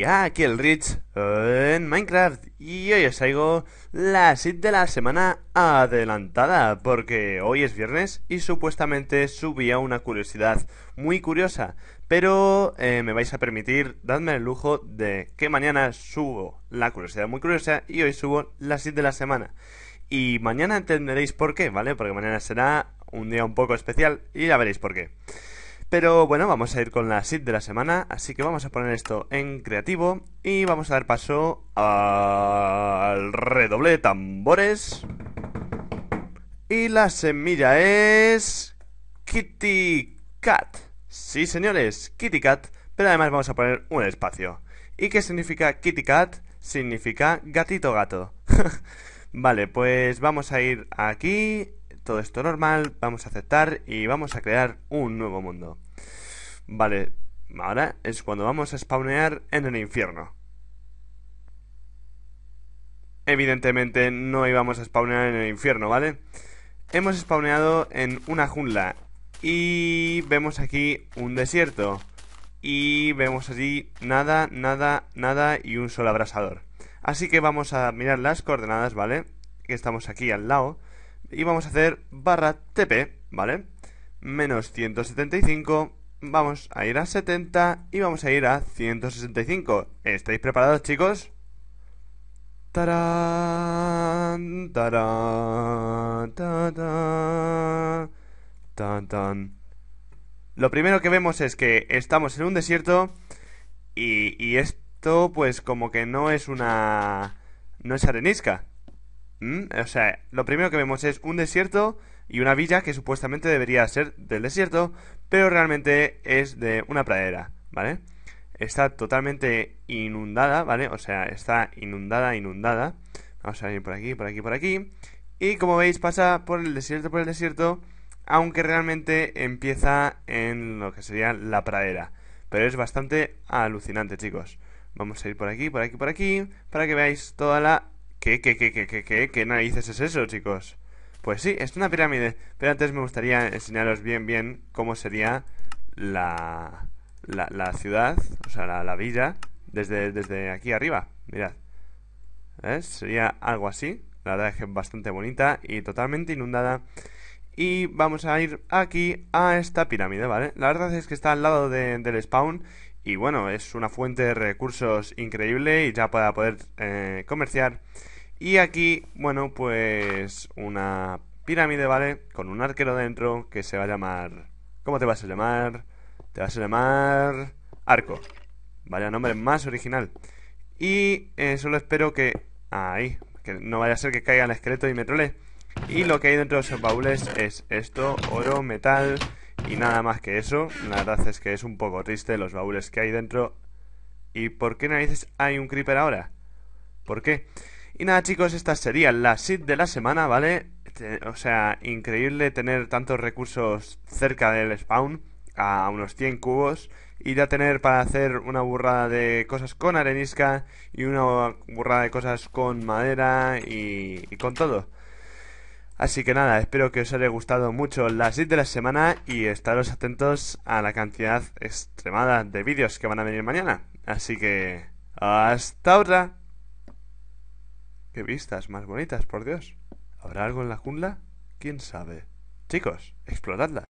y aquí el Rich en Minecraft y hoy os traigo la sit de la semana adelantada porque hoy es viernes y supuestamente subía una curiosidad muy curiosa pero eh, me vais a permitir dadme el lujo de que mañana subo la curiosidad muy curiosa y hoy subo la sit de la semana y mañana entenderéis por qué, ¿vale? Porque mañana será un día un poco especial y ya veréis por qué. Pero bueno, vamos a ir con la SID de la semana, así que vamos a poner esto en creativo y vamos a dar paso al redoble de tambores. Y la semilla es Kitty Cat. Sí, señores, Kitty Cat, pero además vamos a poner un espacio. ¿Y qué significa Kitty Cat? Significa gatito gato. vale, pues vamos a ir aquí todo esto normal, vamos a aceptar y vamos a crear un nuevo mundo. Vale, ahora es cuando vamos a spawnear en el infierno. Evidentemente no íbamos a spawnear en el infierno, ¿vale? Hemos spawneado en una jungla y vemos aquí un desierto. Y vemos allí nada, nada, nada y un solo abrasador. Así que vamos a mirar las coordenadas, ¿vale? Que estamos aquí al lado y vamos a hacer barra tp, ¿vale? Menos 175, vamos a ir a 70 y vamos a ir a 165. ¿Estáis preparados, chicos? Tarán, tarán, tarán, ¡Tarán! Lo primero que vemos es que estamos en un desierto y esto pues como que no es una... no es arenisca, Mm, o sea, lo primero que vemos es un desierto y una villa que supuestamente debería ser del desierto, pero realmente es de una pradera, ¿vale? Está totalmente inundada, ¿vale? O sea, está inundada, inundada. Vamos a ir por aquí, por aquí, por aquí. Y como veis, pasa por el desierto, por el desierto, aunque realmente empieza en lo que sería la pradera. Pero es bastante alucinante, chicos. Vamos a ir por aquí, por aquí, por aquí, para que veáis toda la ¿Qué, qué, qué, qué, qué, qué, qué narices es eso, chicos? Pues sí, es una pirámide. Pero antes me gustaría enseñaros bien, bien cómo sería la, la, ciudad, o sea, la, villa, desde, desde aquí arriba. Mirad. ¿Ves? Sería algo así. La verdad es que es bastante bonita y totalmente inundada. Y vamos a ir aquí a esta pirámide, ¿vale? La verdad es que está al lado del spawn y bueno, es una fuente de recursos increíble y ya para poder eh, comerciar. Y aquí, bueno, pues una pirámide, ¿vale? Con un arquero dentro que se va a llamar... ¿Cómo te vas a llamar? Te vas a llamar... Arco. Vaya nombre más original. Y eh, solo espero que... Ahí. Que no vaya a ser que caiga el esqueleto y me trole. Y lo que hay dentro de esos baúles es esto, oro, metal y nada más que eso. La verdad es que es un poco triste los baúles que hay dentro. ¿Y por qué narices hay un creeper ahora? ¿Por qué? Y nada chicos, estas serían la SID de la semana, ¿vale? O sea, increíble tener tantos recursos cerca del spawn, a unos 100 cubos, y ya tener para hacer una burrada de cosas con arenisca y una burrada de cosas con madera y, con todo. Así que nada, espero que os haya gustado mucho la SID de la semana y estaros atentos a la cantidad extremada de vídeos que van a venir mañana. Así que... ¡Hasta ahora! ¡Qué vistas más bonitas, por Dios! ¿Habrá algo en la jungla? ¿Quién sabe? Chicos, exploradla.